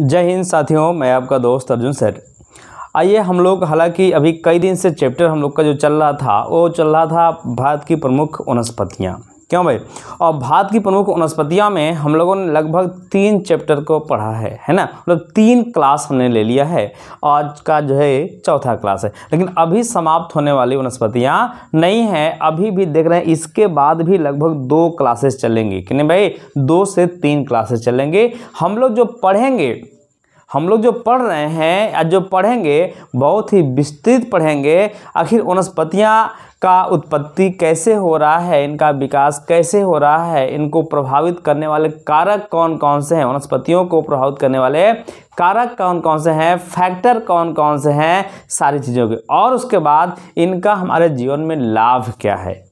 जय हिंद साथियों मैं आपका दोस्त अर्जुन सर आइए हम लोग हालांकि अभी कई दिन से चैप्टर हम लोग का जो चल रहा था वो चल रहा था भारत की प्रमुख वनस्पतियाँ क्यों भाई और भारत की प्रमुख वनस्पतियाँ में हम लोगों ने लगभग तीन चैप्टर को पढ़ा है है ना मतलब तीन क्लास हमने ले लिया है आज का जो है चौथा क्लास है लेकिन अभी समाप्त होने वाली वनस्पतियाँ नहीं हैं अभी भी देख रहे हैं इसके बाद भी लगभग दो क्लासेस चलेंगी कि नहीं भाई दो से तीन क्लासेस चलेंगे हम लोग जो पढ़ेंगे हम लोग जो पढ़ रहे हैं या जो पढ़ेंगे बहुत ही विस्तृत पढ़ेंगे आखिर वनस्पतियाँ का उत्पत्ति कैसे हो रहा है इनका विकास कैसे हो रहा है इनको प्रभावित करने वाले कारक कौन कौन से हैं वनस्पतियों को प्रभावित करने वाले कारक कौन कौन से हैं फैक्टर कौन कौन से हैं सारी चीज़ों के और उसके बाद इनका हमारे जीवन में लाभ क्या है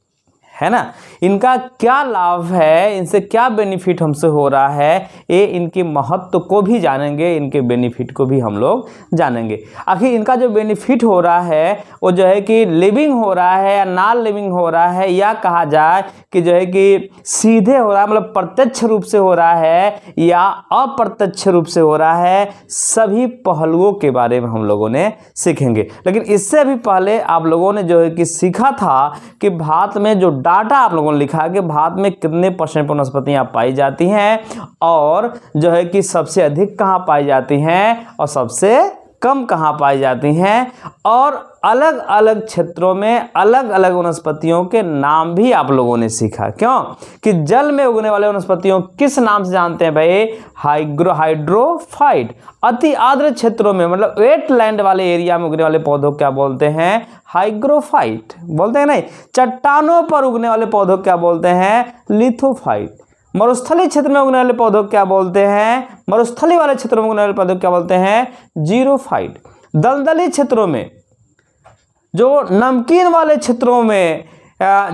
है ना इनका क्या लाभ है इनसे क्या बेनिफिट हमसे हो रहा है ये इनके महत्व को भी जानेंगे इनके बेनिफिट को भी हम लोग जानेंगे आखिर इनका जो बेनिफिट हो रहा है वो जो है कि लिविंग हो रहा है या नॉन लिविंग हो रहा है या कहा जाए कि जो है कि सीधे हो रहा है मतलब प्रत्यक्ष रूप से हो रहा है या अप्रत्यक्ष रूप से हो रहा है सभी पहलुओं के बारे में हम लोगों ने सीखेंगे लेकिन इससे भी पहले आप लोगों ने जो है कि सीखा था कि भारत में जो डाटा आप लोगों ने लिखा है कि भारत में कितने परसेंट वनस्पतियाँ पाई जाती हैं और जो है कि सबसे अधिक कहाँ पाई जाती हैं और सबसे कम कहाँ पाई जाती हैं और अलग अलग क्षेत्रों में अलग अलग वनस्पतियों के नाम भी आप लोगों ने सीखा क्यों कि जल में उगने वाले वनस्पतियों किस नाम से जानते हैं भाई हाइग्रो हाइड्रोफाइट अति आर्द्र क्षेत्रों में मतलब वेटलैंड वाले एरिया में उगने वाले पौधों क्या बोलते हैं हाइग्रोफाइट बोलते हैं नहीं चट्टानों पर उगने वाले पौधों क्या बोलते हैं लिथोफाइट मरुस्थली क्षेत्र में उगने वाले पौधों क्या बोलते हैं मरुस्थली वाले क्षेत्रों में उगने वाले पौधों क्या बोलते हैं जीरो दलदली क्षेत्रों में जो नमकीन वाले क्षेत्रों में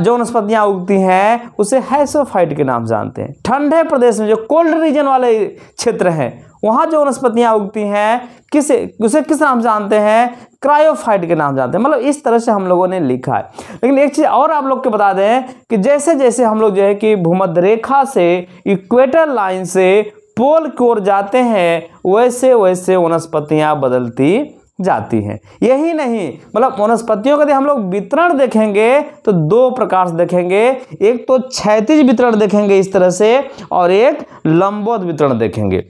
जो वनस्पतियाँ उगती हैं उसे हैसोफाइट के नाम जानते हैं ठंडे प्रदेश में जो कोल्ड रीजन वाले क्षेत्र हैं वहाँ जो वनस्पतियाँ उगती हैं किसे उसे किस नाम जानते हैं क्रायोफाइट के नाम जानते हैं मतलब इस तरह से हम लोगों ने लिखा है लेकिन एक चीज़ और आप लोग को बता दें कि जैसे जैसे हम लोग जो है कि भूमध्य रेखा से इक्वेटर लाइन से पोल की ओर जाते हैं वैसे वैसे वनस्पतियाँ बदलती जाती हैं यही नहीं मतलब वनस्पतियों का यदि हम लोग वितरण देखेंगे तो दो प्रकार से देखेंगे एक तो क्षैतिज वितरण देखेंगे इस तरह से और एक लंबोद वितरण देखेंगे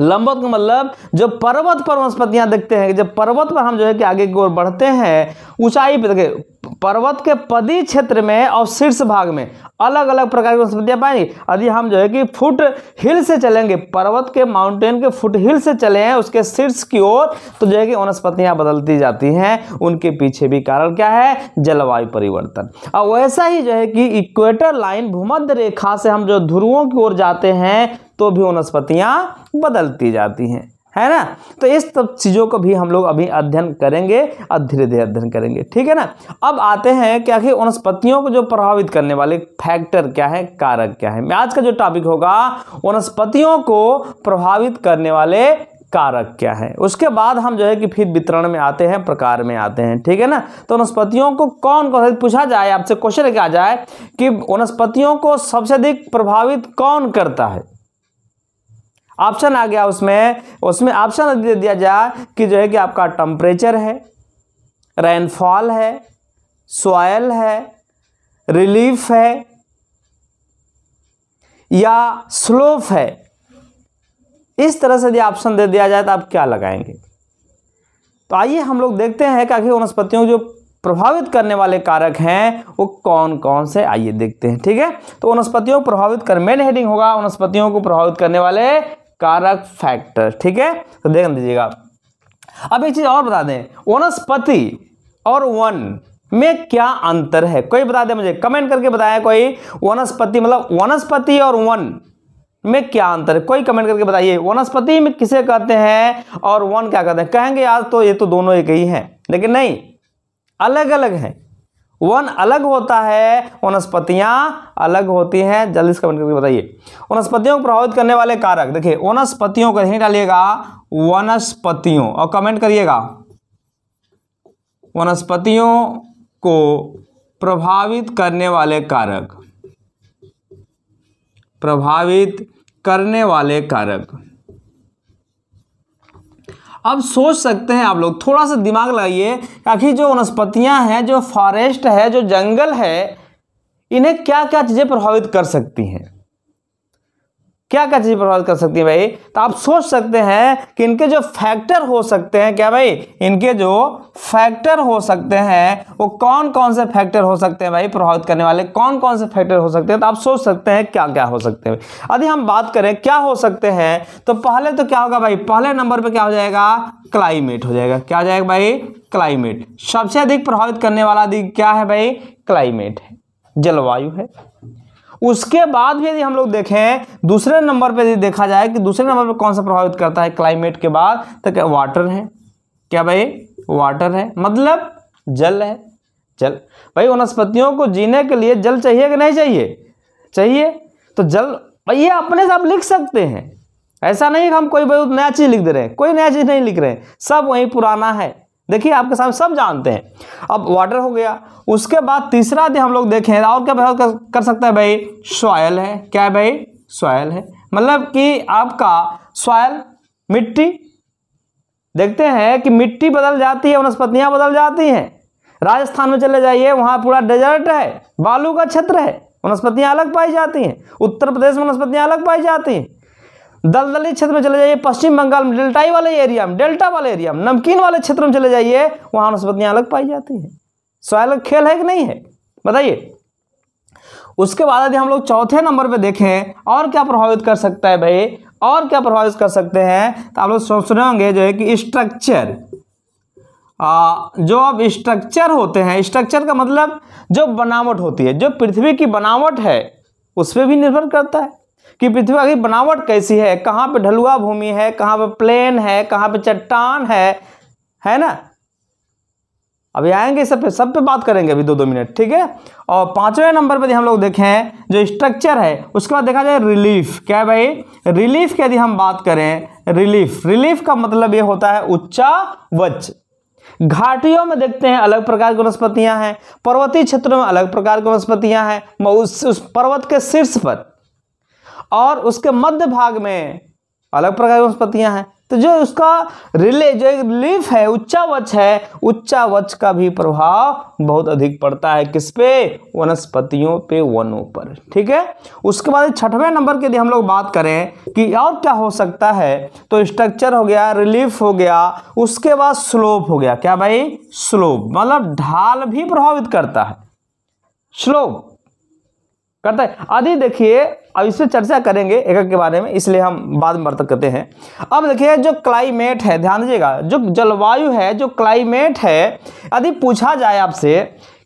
लंबवत का मतलब जो पर्वत पर वनस्पतियां देखते हैं जब पर्वत पर हम जो है कि आगे की ओर बढ़ते हैं ऊंचाई पर देखें पर्वत के पदी क्षेत्र में और शीर्ष भाग में अलग अलग प्रकार की वनस्पतियां पाएंगे यदि हम जो है कि फुट हिल से चलेंगे पर्वत के माउंटेन के फुट हिल से चले हैं उसके शीर्ष की ओर तो जो है कि वनस्पतियां बदलती जाती हैं उनके पीछे भी कारण क्या है जलवायु परिवर्तन और वैसा ही जो है कि इक्वेटर लाइन भूमध्य रेखा से हम जो ध्रुवों की ओर जाते हैं तो भी वनस्पतियाँ बदलती जाती हैं है ना तो इस सब चीज़ों को भी हम लोग अभी अध्ययन करेंगे और धीरे धीरे अध्ययन करेंगे ठीक है ना अब आते हैं कि आखिर वनस्पतियों को जो प्रभावित करने वाले फैक्टर क्या है कारक क्या है आज का जो टॉपिक होगा वनस्पतियों को प्रभावित करने वाले कारक क्या है उसके बाद हम जो है कि फिर वितरण में आते हैं प्रकार में आते हैं ठीक है ना तो वनस्पतियों को कौन कौन पूछा जाए आपसे क्वेश्चन आ जाए कि वनस्पतियों को सबसे अधिक प्रभावित कौन करता है ऑप्शन आ गया उसमें उसमें ऑप्शन दे दिया जाए कि जो है कि आपका टम्परेचर है रेनफॉल है सॉयल है रिलीफ है या स्लोप है इस तरह से यदि ऑप्शन दे दिया जाए तो आप क्या लगाएंगे तो आइए हम लोग देखते हैं कि आखिर वनस्पतियों जो प्रभावित करने वाले कारक हैं वो कौन कौन से आइए देखते हैं ठीक है तो वनस्पतियों को प्रभावित कर मेन हेडिंग होगा वनस्पतियों को प्रभावित करने वाले कारक फैक्टर ठीक है तो देख लीजिएगा अब एक चीज़ और बता दें वनस्पति और वन में क्या अंतर है कोई बता दे मुझे कमेंट करके बताया कोई वनस्पति मतलब वनस्पति और वन में क्या अंतर है कोई कमेंट करके बताइए वनस्पति में किसे कहते हैं और वन क्या कहते हैं कहेंगे आज तो ये तो दोनों एक ही हैं लेकिन नहीं अलग अलग हैं वन अलग होता है वनस्पतियां अलग होती हैं जल्दी से कमेंट करके बताइए वनस्पतियों को प्रभावित करने वाले कारक देखिए वनस्पतियों को यहीं डालिएगा वनस्पतियों और कमेंट करिएगा वनस्पतियों को प्रभावित करने वाले कारक प्रभावित करने वाले कारक अब सोच सकते हैं आप लोग थोड़ा सा दिमाग लगाइए आखिर जो वनस्पतियाँ हैं जो फॉरेस्ट है जो जंगल है इन्हें क्या क्या चीज़ें प्रभावित कर सकती हैं क्या क्या चीज़ प्रभावित कर सकती है भाई तो आप सोच सकते हैं कि इनके जो फैक्टर हो सकते हैं क्या भाई इनके जो फैक्टर हो सकते हैं वो कौन कौन से फैक्टर हो सकते हैं भाई प्रभावित करने वाले कौन कौन से फैक्टर हो सकते हैं तो आप सोच सकते हैं क्या क्या हो सकते हैं यदि हम बात करें क्या हो सकते हैं तो पहले तो क्या होगा भाई पहले नंबर पर क्या हो जाएगा क्लाइमेट हो जाएगा क्या हो जाएगा भाई क्लाइमेट सबसे अधिक प्रभावित करने वाला अधिक क्या है भाई क्लाइमेट है जलवायु है उसके बाद भी यदि हम लोग देखें दूसरे नंबर पर यदि देखा जाए कि दूसरे नंबर पर कौन सा प्रभावित करता है क्लाइमेट के बाद तो क्या वाटर है क्या भाई वाटर है मतलब जल है जल भाई वनस्पतियों को जीने के लिए जल चाहिए कि नहीं चाहिए चाहिए तो जल भाई ये अपने से आप लिख सकते हैं ऐसा नहीं कि हम कोई बहुत नया चीज़ लिख दे रहे हैं कोई नया चीज़ नहीं लिख रहे हैं सब वही पुराना है देखिए आपके सामने सब जानते हैं अब वाटर हो गया उसके बाद तीसरा दिन हम लोग देखें और क्या बहुत कर, सकता है भाई सॉयल है क्या है भाई सॉयल है मतलब कि आपका सॉयल मिट्टी देखते हैं कि मिट्टी बदल जाती है वनस्पतियां बदल जाती हैं राजस्थान में चले जाइए वहाँ पूरा डेजर्ट है बालू का क्षेत्र है वनस्पतियाँ अलग पाई जाती हैं उत्तर प्रदेश में वनस्पतियाँ अलग पाई जाती हैं दलदली क्षेत्र में चले जाइए पश्चिम बंगाल में डेल्टाई वाले एरिया में डेल्टा वाले एरिया में नमकीन वाले क्षेत्र में चले जाइए वहाँ वनस्पतियां अलग पाई जाती है सॉयल अलग खेल है कि नहीं है बताइए उसके बाद यदि हम लोग चौथे नंबर पे देखें और क्या प्रभावित कर सकता है भाई और क्या प्रभावित कर सकते हैं तो आप लोग सोच रहे होंगे जो है कि स्ट्रक्चर जो अब स्ट्रक्चर होते हैं स्ट्रक्चर का मतलब जो बनावट होती है जो पृथ्वी की बनावट है उस पर भी निर्भर करता है कि पृथ्वी की बनावट कैसी है कहाँ पे ढलुआ भूमि है कहाँ पे प्लेन है कहाँ पे चट्टान है है ना अभी आएंगे सब पे सब पे बात करेंगे अभी दो दो मिनट ठीक है और पांचवें नंबर पर यदि हम लोग देखें जो स्ट्रक्चर है उसके बाद देखा जाए रिलीफ क्या है भाई रिलीफ की यदि हम बात करें रिलीफ रिलीफ का मतलब ये होता है उच्चा वच घाटियों में देखते हैं अलग प्रकार की वनस्पतियां हैं पर्वतीय क्षेत्रों में अलग प्रकार की वनस्पतियां हैं उस, उस पर्वत के शीर्ष पर और उसके मध्य भाग में अलग प्रकार की वनस्पतियां हैं तो जो उसका रिले जो एक लीफ है उच्चावच है उच्चावच का भी प्रभाव बहुत अधिक पड़ता है किस पे वनस्पतियों पे वनों पर ठीक है उसके बाद छठवें नंबर के यदि हम लोग बात करें कि और क्या हो सकता है तो स्ट्रक्चर हो गया रिलीफ हो गया उसके बाद स्लोप हो गया क्या भाई स्लोप मतलब ढाल भी प्रभावित करता है स्लोप करता है आदि देखिए अब इस पर चर्चा करेंगे एक के बारे में इसलिए हम बाद में वर्तक करते हैं अब देखिए जो क्लाइमेट है ध्यान दीजिएगा जो जलवायु है जो क्लाइमेट है यदि पूछा जाए आपसे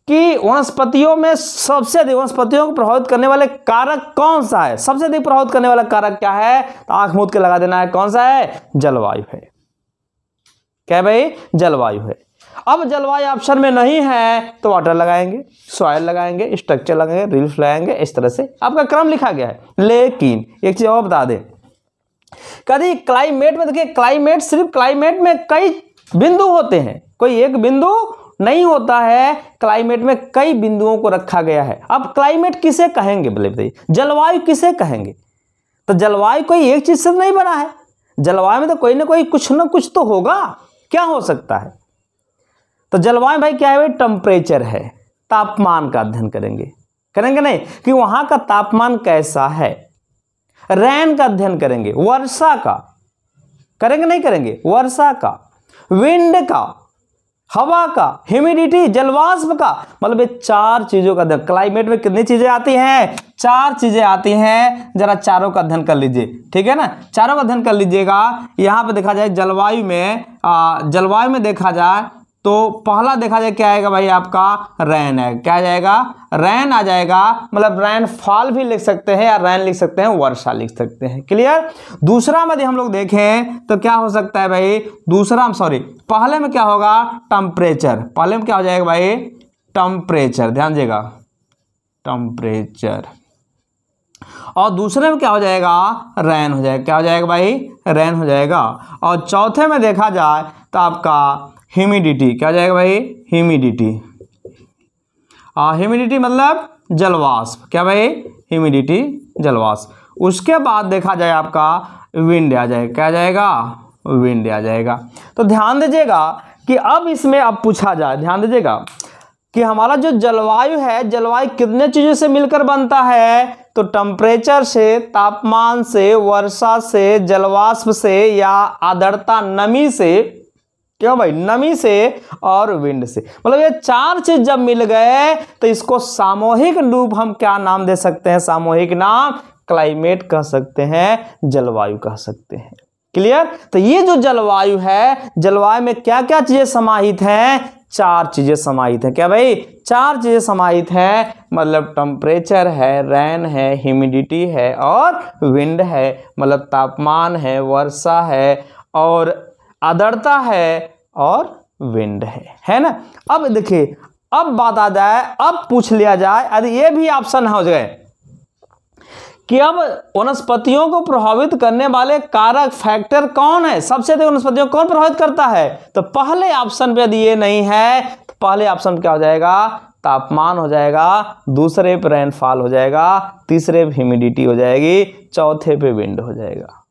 कि वनस्पतियों में सबसे अधिक वनस्पतियों को प्रभावित करने वाले कारक कौन सा है सबसे अधिक प्रभावित करने वाला कारक क्या है तो आंख मूद के लगा देना है कौन सा है जलवायु है क्या भाई जलवायु है अब जलवायु ऑप्शन में नहीं है तो वाटर लगाएंगे सॉयल लगाएंगे स्ट्रक्चर लगाएंगे रिल्फ लगाएंगे इस तरह से आपका क्रम लिखा गया है लेकिन एक चीज़ और बता दें कभी क्लाइमेट में देखिए क्लाइमेट सिर्फ क्लाइमेट में कई बिंदु होते हैं कोई एक बिंदु नहीं होता है क्लाइमेट में कई बिंदुओं को रखा गया है अब क्लाइमेट किसे कहेंगे बोले बताइए जलवायु किसे कहेंगे तो जलवायु कोई एक चीज़ से नहीं बना है जलवायु में तो कोई ना कोई कुछ ना कुछ तो होगा क्या हो सकता है तो जलवायु भाई क्या है भाई टेम्परेचर है तापमान का अध्ययन करेंगे करेंगे नहीं कि वहां का तापमान कैसा है रैन का अध्ययन करेंगे वर्षा का करेंगे नहीं करेंगे वर्षा का विंड का हवा का ह्यूमिडिटी जलवाष्प का मतलब ये चार चीजों का अध्ययन क्लाइमेट में कितनी चीजें आती हैं चार चीजें आती हैं जरा चारों का अध्ययन कर लीजिए ठीक है ना चारों का अध्ययन कर लीजिएगा यहां पे देखा जाए जलवायु में जलवायु में देखा जाए तो पहला देखा जाए क्या आएगा भाई आपका रैन है क्या आ जाएगा रैन आ जाएगा मतलब रैन फॉल भी लिख सकते हैं या रैन लिख सकते हैं वर्षा लिख सकते हैं क्लियर दूसरा में यदि हम लोग देखें तो क्या हो सकता है भाई दूसरा सॉरी पहले में क्या होगा टम्परेचर पहले में क्या हो जाएगा भाई टम्परेचर ध्यान देगा टम्परेचर और दूसरे में क्या हो जाएगा रैन हो जाएगा क्या हो जाएगा भाई रैन हो जाएगा और चौथे में देखा जाए तो आपका ह्यूमिडिटी क्या जाएगा भाई ह्यूमिडिटी ह्यूमिडिटी मतलब जलवाष्प क्या भाई ह्यूमिडिटी जलवाष्प उसके बाद देखा जाए आपका विंड आ जाएगा क्या जाएगा विंड आ जाएगा तो ध्यान दीजिएगा कि अब इसमें अब पूछा जाए ध्यान दीजिएगा कि हमारा जो जलवायु है जलवायु कितने चीज़ों से मिलकर बनता है तो टेम्परेचर से तापमान से वर्षा से जलवाष्प से या आदरता नमी से क्यों भाई नमी से और विंड से मतलब ये चार चीज जब मिल गए तो इसको सामूहिक रूप हम क्या नाम दे सकते हैं सामूहिक नाम क्लाइमेट कह सकते हैं जलवायु कह सकते हैं क्लियर तो ये जो जलवायु है जलवायु में क्या क्या चीजें समाहित हैं चार चीजें समाहित हैं क्या भाई चार चीजें समाहित हैं मतलब टम्परेचर है रैन है ह्यूमिडिटी है और विंड है मतलब तापमान है वर्षा है और आदरता है और विंड है है ना अब देखिए अब बात आ जाए अब पूछ लिया जाए अरे ये भी ऑप्शन हो जाए कि अब वनस्पतियों को प्रभावित करने वाले कारक फैक्टर कौन है सबसे अधिक वनस्पतियों को कौन प्रभावित करता है तो पहले ऑप्शन पे यदि ये नहीं है तो पहले ऑप्शन क्या हो जाएगा तापमान हो जाएगा दूसरे पे रेनफॉल हो जाएगा तीसरे पे ह्यूमिडिटी हो जाएगी चौथे पे विंड हो जाएगा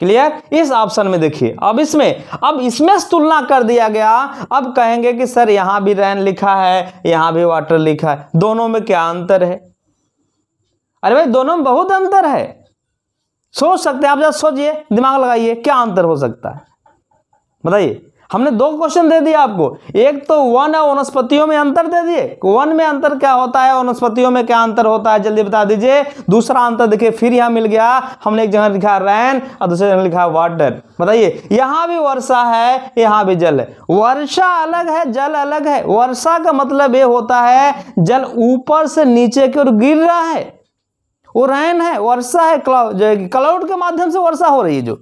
क्लियर इस ऑप्शन में देखिए अब इसमें अब इसमें तुलना कर दिया गया अब कहेंगे कि सर यहां भी रैन लिखा है यहां भी वाटर लिखा है दोनों में क्या अंतर है अरे भाई दोनों में बहुत अंतर है सोच सकते हैं आप जब सोचिए दिमाग लगाइए क्या अंतर हो सकता है बताइए हमने दो क्वेश्चन दे दिया आपको एक तो वन और वनस्पतियों में अंतर दे दिए वन में अंतर क्या होता है वनस्पतियों में क्या अंतर होता है जल्दी बता दीजिए दूसरा अंतर देखिए फिर यहाँ मिल गया हमने एक जगह लिखा रैन और दूसरे जगह लिखा वाटर बताइए यहाँ भी वर्षा है यहाँ भी जल है वर्षा अलग है जल अलग है वर्षा का मतलब ये होता है जल ऊपर से नीचे की ओर गिर रहा है वो रैन है वर्षा है क्लाउड क्लाउड के माध्यम से वर्षा हो रही है जो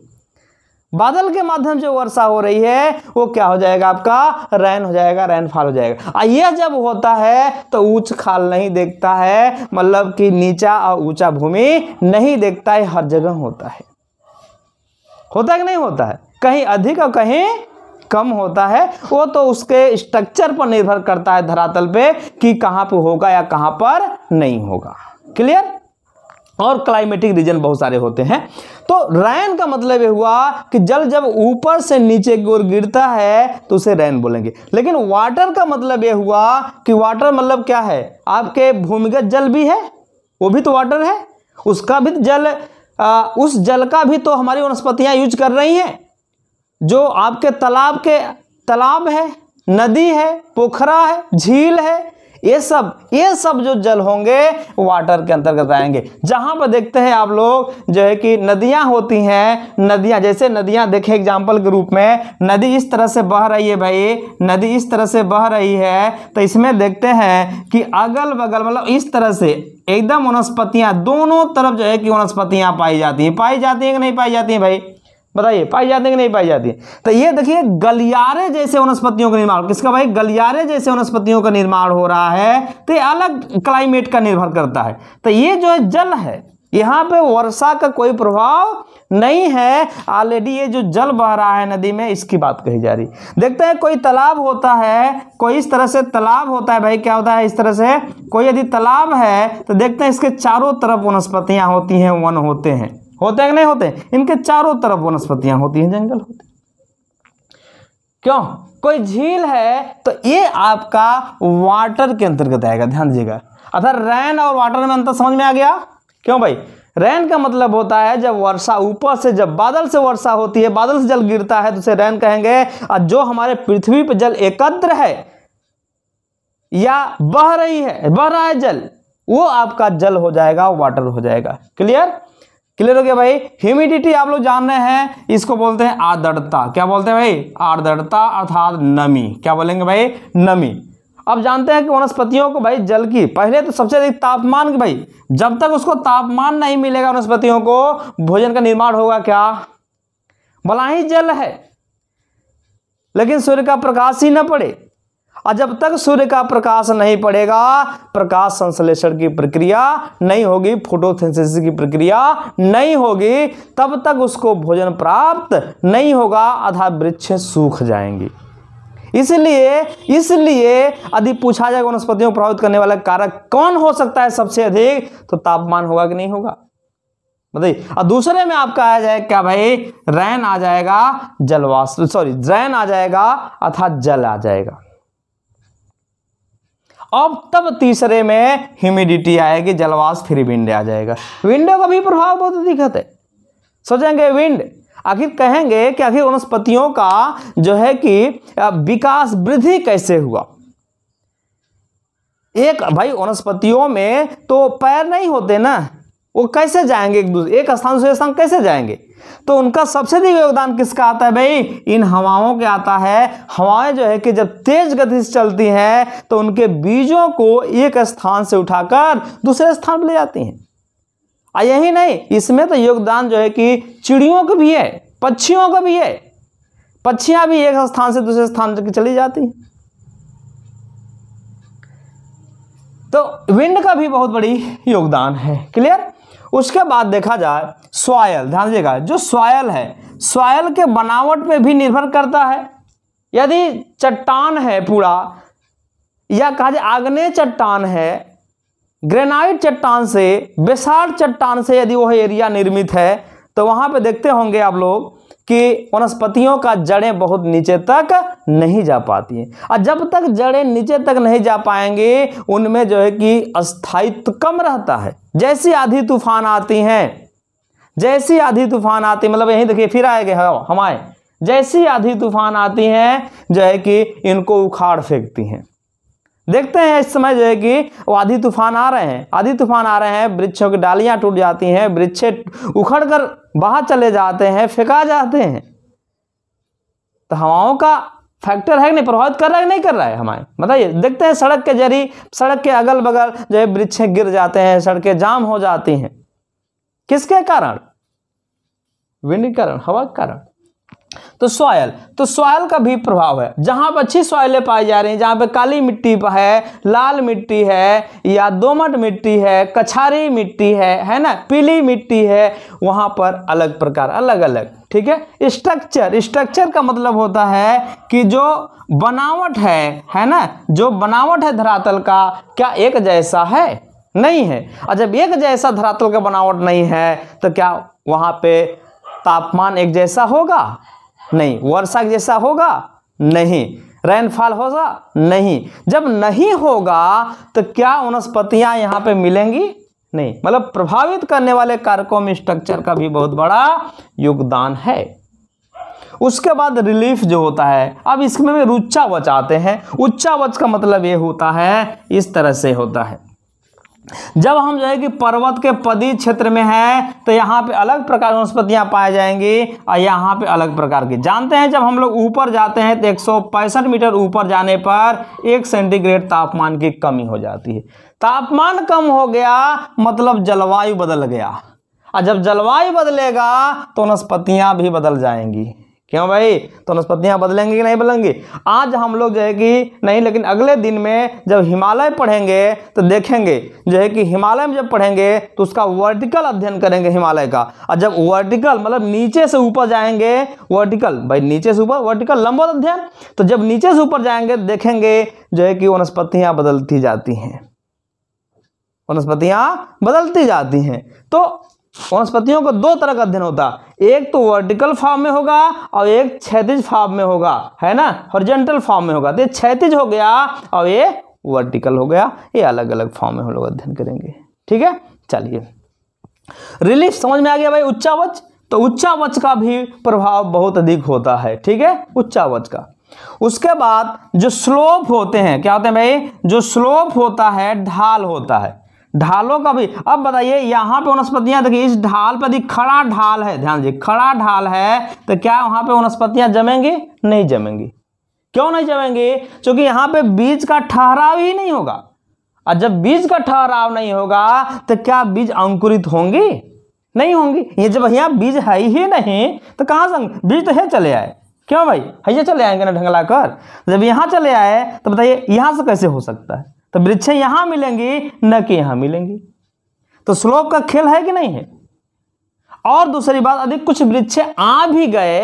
बादल के माध्यम से वर्षा हो रही है वो क्या हो जाएगा आपका रैन हो जाएगा रैनफॉल हो जाएगा यह जब होता है तो ऊंच खाल नहीं देखता है मतलब कि नीचा और ऊंचा भूमि नहीं देखता है हर जगह होता है होता है कि नहीं होता है कहीं अधिक और कहीं कम होता है वो तो उसके स्ट्रक्चर पर निर्भर करता है धरातल पे कि कहाँ पर होगा या कहाँ पर नहीं होगा क्लियर और क्लाइमेटिक रीजन बहुत सारे होते हैं तो रैन का मतलब ये हुआ कि जल जब ऊपर से नीचे की ओर गिरता है तो उसे रैन बोलेंगे लेकिन वाटर का मतलब ये हुआ कि वाटर मतलब क्या है आपके भूमिगत जल भी है वो भी तो वाटर है उसका भी तो जल आ, उस जल का भी तो हमारी वनस्पतियाँ यूज कर रही हैं जो आपके तालाब के तालाब है नदी है पोखरा है झील है ये सब ये सब जो जल होंगे वाटर के अंतर्गत आएंगे जहां पर देखते हैं आप लोग जो है कि नदियां होती हैं नदियां जैसे नदियां देखें एग्जाम्पल के रूप में नदी इस तरह से बह रही है भाई नदी इस तरह से बह रही है तो इसमें देखते हैं कि अगल बगल मतलब इस तरह से एकदम वनस्पतियां दोनों तरफ जो है कि वनस्पतियां पाई जाती हैं पाई जाती हैं कि नहीं पाई जाती हैं भाई बताइए पाई जाती है कि नहीं पाई जाती तो ये देखिए गलियारे जैसे वनस्पतियों का निर्माण किसका भाई गलियारे जैसे वनस्पतियों का निर्माण हो रहा है तो ये अलग क्लाइमेट का निर्भर करता है तो ये जो है जल है यहाँ पे वर्षा का कोई प्रभाव नहीं है ऑलरेडी ये जो जल बह रहा है नदी में इसकी बात कही जा रही देखते हैं कोई तालाब होता है कोई इस तरह से तालाब होता है भाई क्या होता है इस तरह से कोई यदि तालाब है तो देखते हैं इसके चारों तरफ वनस्पतियाँ होती हैं वन होते हैं होते हैं कि नहीं होते इनके चारों तरफ वनस्पतियां होती हैं जंगल होते हैं क्यों कोई झील है तो ये आपका वाटर के अंतर्गत आएगा ध्यान दीजिएगा अर्थात रैन और वाटर में अंतर समझ में आ गया क्यों भाई रैन का मतलब होता है जब वर्षा ऊपर से जब बादल से वर्षा होती है बादल से जल गिरता है तो उसे रैन कहेंगे और जो हमारे पृथ्वी पर जल एकत्र है या बह रही है बह रहा है जल वो आपका जल हो जाएगा वाटर हो जाएगा क्लियर क्लियर हो गया भाई ह्यूमिडिटी आप लोग जान रहे हैं इसको बोलते हैं आर्द्रता क्या बोलते हैं भाई आर्द्रता अर्थात नमी क्या बोलेंगे भाई नमी अब जानते हैं कि वनस्पतियों को भाई जल की पहले तो सबसे अधिक तापमान भाई जब तक उसको तापमान नहीं मिलेगा वनस्पतियों को भोजन का निर्माण होगा क्या भला ही जल है लेकिन सूर्य का प्रकाश ही ना पड़े और जब तक सूर्य का प्रकाश नहीं पड़ेगा प्रकाश संश्लेषण की प्रक्रिया नहीं होगी फोटोसिंथेसिस की प्रक्रिया नहीं होगी तब तक उसको भोजन प्राप्त नहीं होगा अथा वृक्ष सूख जाएंगे इसलिए इसलिए यदि पूछा जाएगा वनस्पतियों को प्रभावित करने वाला कारक कौन हो सकता है सबसे अधिक तो तापमान होगा कि नहीं होगा बताइए और दूसरे में आपका आ जाए क्या भाई रैन आ जाएगा जलवाष्प सॉरी रैन आ जाएगा अर्थात जल आ जाएगा अब तब तीसरे में ह्यूमिडिटी आएगी जलवास फिर विंड आ जाएगा विंडो का भी प्रभाव बहुत अधिक है सोचेंगे विंड आखिर कहेंगे कि आखिर वनस्पतियों का जो है कि विकास वृद्धि कैसे हुआ एक भाई वनस्पतियों में तो पैर नहीं होते ना वो कैसे जाएंगे एक दूसरे एक स्थान से स्थान कैसे जाएंगे तो उनका सबसे अधिक योगदान किसका आता है भाई इन हवाओं के आता है हवाएं जो है कि जब तेज गति से चलती हैं तो उनके बीजों को एक स्थान से उठाकर दूसरे स्थान पर ले जाती हैं और यही नहीं इसमें तो योगदान जो है कि चिड़ियों का भी है पक्षियों का भी है पक्षियां भी एक स्थान से दूसरे स्थान तक चली जाती हैं तो विंड का भी बहुत बड़ी योगदान है क्लियर उसके बाद देखा जाए स्वायल ध्यान दीजिएगा जो स्वायल है स्वायल के बनावट पे भी निर्भर करता है यदि चट्टान है पूरा या कहा जाए आग्नेय चट्टान है ग्रेनाइट चट्टान से बेसार चट्टान से यदि वह एरिया निर्मित है तो वहां पे देखते होंगे आप लोग कि वनस्पतियों का जड़ें बहुत नीचे तक नहीं जा पाती हैं और जब तक जड़ें नीचे तक नहीं जा पाएंगे उनमें जो है कि अस्थायित्व कम रहता है जैसी आधी तूफान आती हैं जैसी आधी तूफान आती मतलब यही देखिए फिर आएंगे हाँ, हमाए जैसी आधी तूफान आती हैं जो है कि इनको उखाड़ फेंकती हैं देखते हैं इस समय जो है कि वो आधी तूफान आ रहे हैं आधी तूफान आ रहे हैं वृक्षों की डालियां टूट जाती हैं वृक्षे उखड़ कर बाहर चले जाते हैं फेंका जाते हैं तो हवाओं का फैक्टर है नहीं प्रभावित कर रहा है नहीं कर रहा है हमारे बताइए देखते हैं सड़क के जरिए सड़क के अगल बगल जो है वृक्ष गिर जाते हैं सड़कें जाम हो जाती हैं किसके कारण विंड कारण हवा के कारण तो सॉयल तो सॉयल का भी प्रभाव है जहाँ पर अच्छी सॉयलें पाई जा रही हैं जहाँ पर काली मिट्टी है लाल मिट्टी है या दोमट मिट्टी है कछारी मिट्टी है है ना पीली मिट्टी है वहाँ पर अलग प्रकार अलग अलग ठीक है स्ट्रक्चर स्ट्रक्चर का मतलब होता है कि जो बनावट है है ना जो बनावट है धरातल का क्या एक जैसा है नहीं है और जब एक जैसा धरातल का बनावट नहीं है तो क्या वहाँ पर तापमान एक जैसा होगा नहीं वर्षा जैसा होगा नहीं रेनफॉल होगा नहीं जब नहीं होगा तो क्या वनस्पतियां यहां पे मिलेंगी नहीं मतलब प्रभावित करने वाले कारकों में स्ट्रक्चर का भी बहुत बड़ा योगदान है उसके बाद रिलीफ जो होता है अब इसमें में रुच्चावच आते हैं उच्चावच का मतलब ये होता है इस तरह से होता है जब हम जो है कि पर्वत के पदी क्षेत्र में है तो यहाँ पे अलग प्रकार वनस्पतियाँ पाई जाएंगी और यहाँ पे अलग प्रकार की जानते हैं जब हम लोग ऊपर जाते हैं तो एक मीटर ऊपर जाने पर एक सेंटीग्रेड तापमान की कमी हो जाती है तापमान कम हो गया मतलब जलवायु बदल गया और जब जलवायु बदलेगा तो वनस्पतियाँ भी बदल जाएंगी क्यों भाई तो वनस्पतियाँ बदलेंगी कि नहीं बदलेंगी आज हम लोग जो है कि नहीं लेकिन अगले दिन में जब हिमालय पढ़ेंगे तो देखेंगे जो है कि हिमालय में जब पढ़ेंगे तो उसका वर्टिकल अध्ययन करेंगे हिमालय का और जब वर्टिकल मतलब नीचे से ऊपर जाएंगे वर्टिकल भाई नीचे से ऊपर वर्टिकल लंबो अध्ययन तो जब नीचे से ऊपर जाएंगे तो देखेंगे जो है कि वनस्पतियाँ बदलती जाती हैं वनस्पतियाँ बदलती जाती हैं तो वनस्पतियों का दो तरह का अध्ययन होता है एक तो वर्टिकल फॉर्म में होगा और एक क्षैतिज फॉर्म में होगा है ना हॉरिजॉन्टल फॉर्म में होगा तो क्षैतिज हो गया और ये वर्टिकल हो गया ये अलग अलग फॉर्म में हम लोग अध्ययन करेंगे ठीक है चलिए रिलीफ समझ में आ गया भाई उच्चावच तो उच्चावच का भी प्रभाव बहुत अधिक होता है ठीक है उच्चावच का उसके बाद जो स्लोप होते हैं क्या होते हैं भाई जो स्लोप होता है ढाल होता है ढालों का भी अब बताइए यहाँ पे वनस्पतियां देखिए इस ढाल पर यदि खड़ा ढाल है ध्यान दीजिए खड़ा ढाल है तो क्या वहां पे वनस्पतियां जमेंगी नहीं जमेंगी क्यों नहीं जमेंगी क्योंकि यहां पे बीज का ठहराव ही नहीं होगा और जब बीज का ठहराव नहीं होगा तो क्या बीज अंकुरित होंगी नहीं होंगी ये जब यहाँ बीज है ही नहीं तो कहां से बीज तो है चले आए क्यों भाई है चले आएंगे ना ढंगला कर जब यहां चले आए तो बताइए यहां से कैसे हो सकता है तो वृक्ष यहां मिलेंगी न कि यहां मिलेंगी तो स्लोप का खेल है कि नहीं है और दूसरी बात अधिक कुछ वृक्ष आ भी गए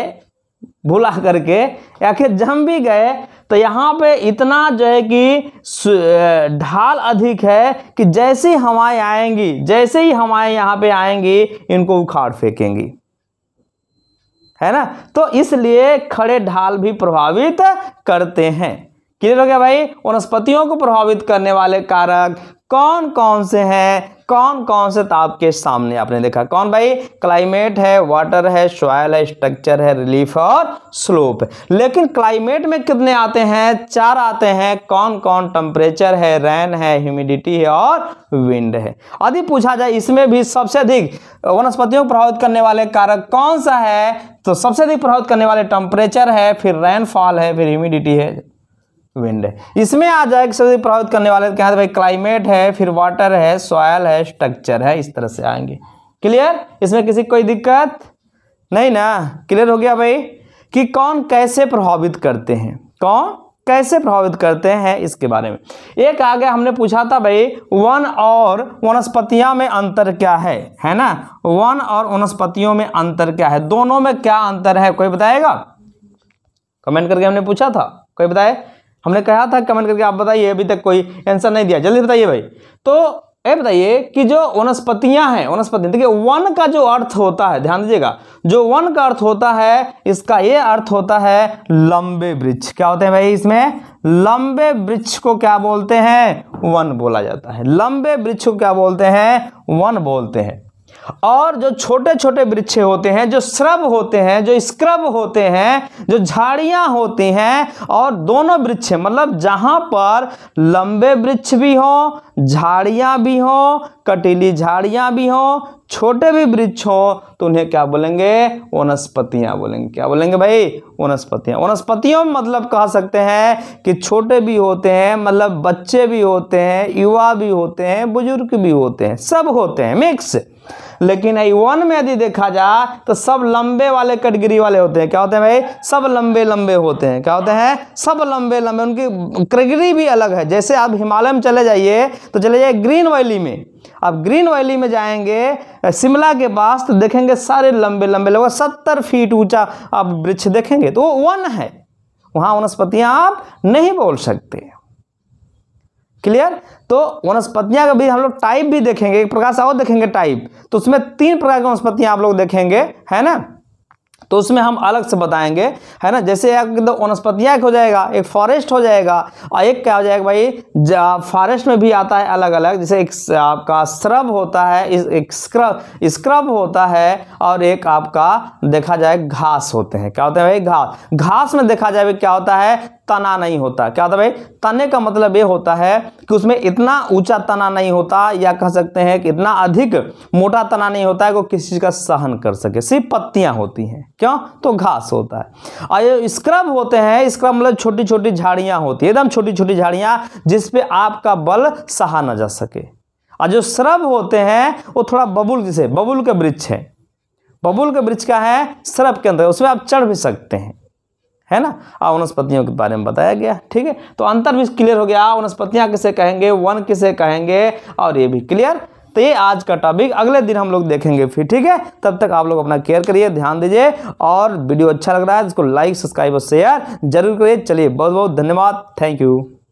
भुला करके या फिर जम भी गए तो यहां पे इतना जो है कि ढाल अधिक है कि जैसे ही हवाएं आएंगी जैसे ही हवाएं यहां पे आएंगी इनको उखाड़ फेंकेंगी है ना तो इसलिए खड़े ढाल भी प्रभावित करते हैं क्लियर हो गया भाई वनस्पतियों को प्रभावित करने वाले कारक कौन कौन से हैं कौन कौन से ताप के सामने आपने देखा कौन भाई क्लाइमेट है वाटर है सॉयल है स्ट्रक्चर है रिलीफ और स्लोप लेकिन क्लाइमेट में कितने आते हैं चार आते हैं कौन कौन टेम्परेचर है रेन है ह्यूमिडिटी है और विंड है यदि पूछा जाए इसमें भी सबसे अधिक वनस्पतियों को प्रभावित करने वाले कारक कौन सा है तो सबसे अधिक प्रभावित करने वाले टेम्परेचर है फिर रेनफॉल है फिर ह्यूमिडिटी है विंड है इसमें आ जाएगा सबसे प्रभावित करने वाले क्या भाई क्लाइमेट है फिर वाटर है सॉयल है स्ट्रक्चर है इस तरह से आएंगे क्लियर इसमें किसी कोई दिक्कत नहीं ना क्लियर हो गया भाई कि कौन कैसे प्रभावित करते हैं कौन कैसे प्रभावित करते हैं इसके बारे में एक आगे हमने पूछा था भाई वन और वनस्पतियां में अंतर क्या है है ना वन और वनस्पतियों में अंतर क्या है दोनों में क्या अंतर है कोई बताएगा कमेंट करके हमने पूछा था कोई बताए हमने कहा था कमेंट करके आप बताइए अभी तक कोई आंसर नहीं दिया जल्दी बताइए भाई तो ये बताइए कि जो वनस्पतियां हैं वनस्पति देखिए वन का जो अर्थ होता है ध्यान दीजिएगा जो वन का अर्थ होता है इसका ये अर्थ होता है लंबे वृक्ष क्या होते हैं भाई इसमें लंबे वृक्ष को क्या बोलते हैं वन बोला जाता है लंबे वृक्ष को क्या बोलते हैं वन बोलते हैं और जो छोटे छोटे वृक्ष होते हैं जो श्रब होते हैं जो स्क्रब होते हैं जो झाड़ियां होती हैं और दोनों वृक्ष मतलब जहां पर लंबे वृक्ष भी हों झाड़ियां भी हों कटीली झाड़ियां भी हों छोटे भी वृक्ष हों तो उन्हें क्या बोलेंगे वनस्पतियां बोलेंगे क्या बोलेंगे भाई वनस्पतियां वनस्पतियों मतलब कह सकते हैं कि छोटे भी होते हैं मतलब बच्चे भी होते हैं युवा भी होते हैं बुजुर्ग भी होते हैं सब होते हैं मिक्स लेकिन आई वन में यदि देखा जाए तो सब लंबे वाले कैटेगरी वाले होते हैं क्या होते हैं भाई सब लंबे लंबे होते हैं क्या होते हैं सब लंबे लंबे उनकी कैटेगरी भी अलग है जैसे आप हिमालय में चले जाइए तो चले जाइए ग्रीन वैली में आप ग्रीन वैली में जाएंगे शिमला के पास तो देखेंगे सारे लंबे लंबे लगभग सत्तर फीट ऊंचा आप वृक्ष देखेंगे तो वो वन है वहाँ वनस्पतियाँ आप नहीं बोल सकते क्लियर तो वनस्पतियां का भी हम लोग टाइप भी देखेंगे एक प्रकार से और देखेंगे टाइप तो उसमें तीन प्रकार की वनस्पतियां आप लोग देखेंगे है ना तो उसमें हम अलग से बताएंगे है ना जैसे एकदम तो वनस्पतियाँ हो जाएगा एक फॉरेस्ट हो जाएगा और एक क्या हो जाएगा भाई फॉरेस्ट में भी आता है अलग अलग जैसे एक आपका स्क्रब होता है एक स्क्रब स्क्रब होता है और एक आपका देखा जाए घास होते हैं क्या होते हैं भाई घास घास में देखा जाए क्या होता है तना नहीं होता क्या मतलब होता भाई तने का मतलब ये होता है कि उसमें इतना ऊंचा तना नहीं होता या कह सकते हैं कि इतना अधिक मोटा तना नहीं होता है कि किसी चीज़ का सहन कर सके सिर्फ पत्तियां होती हैं क्यों तो घास होता है और ये स्क्रब होते हैं स्क्रब मतलब छोटी छोटी झाड़ियां होती है एकदम छोटी छोटी झाड़ियां जिसपे आपका बल सहा ना जा सके और जो श्रब होते हैं वो थोड़ा बबुल जिसे बबुल के वृक्ष है बबुल के वृक्ष का है श्रब के अंदर उसमें आप चढ़ भी सकते हैं है ना आ वनस्पतियों के बारे में बताया गया ठीक है तो अंतर भी क्लियर हो गया वनस्पतियाँ किसे कहेंगे वन किसे कहेंगे और ये भी क्लियर तो ये आज का टॉपिक अगले दिन हम लोग देखेंगे फिर ठीक है तब तक आप लोग अपना केयर करिए ध्यान दीजिए और वीडियो अच्छा लग रहा है इसको लाइक सब्सक्राइब और शेयर जरूर करिए चलिए बहुत बहुत धन्यवाद थैंक यू